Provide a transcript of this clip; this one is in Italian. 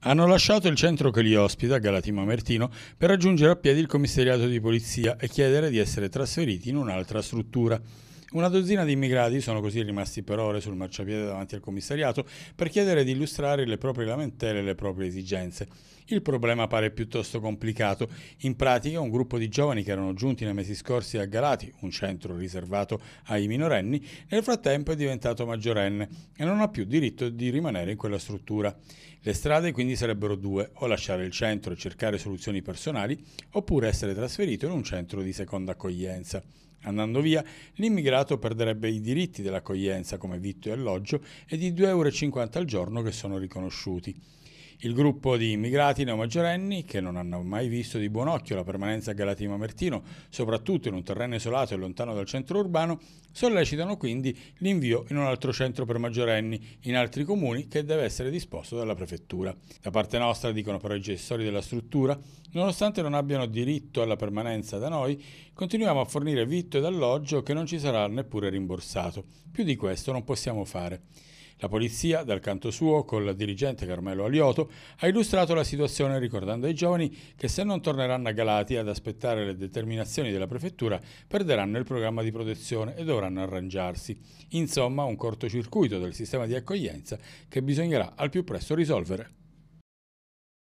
Hanno lasciato il centro che li ospita, Galatino Mertino, per raggiungere a piedi il commissariato di polizia e chiedere di essere trasferiti in un'altra struttura. Una dozzina di immigrati sono così rimasti per ore sul marciapiede davanti al commissariato per chiedere di illustrare le proprie lamentele e le proprie esigenze. Il problema pare piuttosto complicato. In pratica un gruppo di giovani che erano giunti nei mesi scorsi a Galati, un centro riservato ai minorenni, nel frattempo è diventato maggiorenne e non ha più diritto di rimanere in quella struttura. Le strade quindi sarebbero due, o lasciare il centro e cercare soluzioni personali, oppure essere trasferito in un centro di seconda accoglienza. Andando via, l'immigrato perderebbe i diritti dell'accoglienza come vitto e alloggio e di 2,50 euro al giorno che sono riconosciuti. Il gruppo di immigrati neomaggiorenni, che non hanno mai visto di buon occhio la permanenza a Galatima Martino, soprattutto in un terreno isolato e lontano dal centro urbano, sollecitano quindi l'invio in un altro centro per maggiorenni, in altri comuni, che deve essere disposto dalla prefettura. Da parte nostra, dicono però i gestori della struttura, nonostante non abbiano diritto alla permanenza da noi, continuiamo a fornire vitto ed alloggio che non ci sarà neppure rimborsato. Più di questo non possiamo fare. La polizia, dal canto suo, con il dirigente Carmelo Alioto, ha illustrato la situazione ricordando ai giovani che se non torneranno a Galati ad aspettare le determinazioni della prefettura perderanno il programma di protezione e dovranno arrangiarsi. Insomma, un cortocircuito del sistema di accoglienza che bisognerà al più presto risolvere.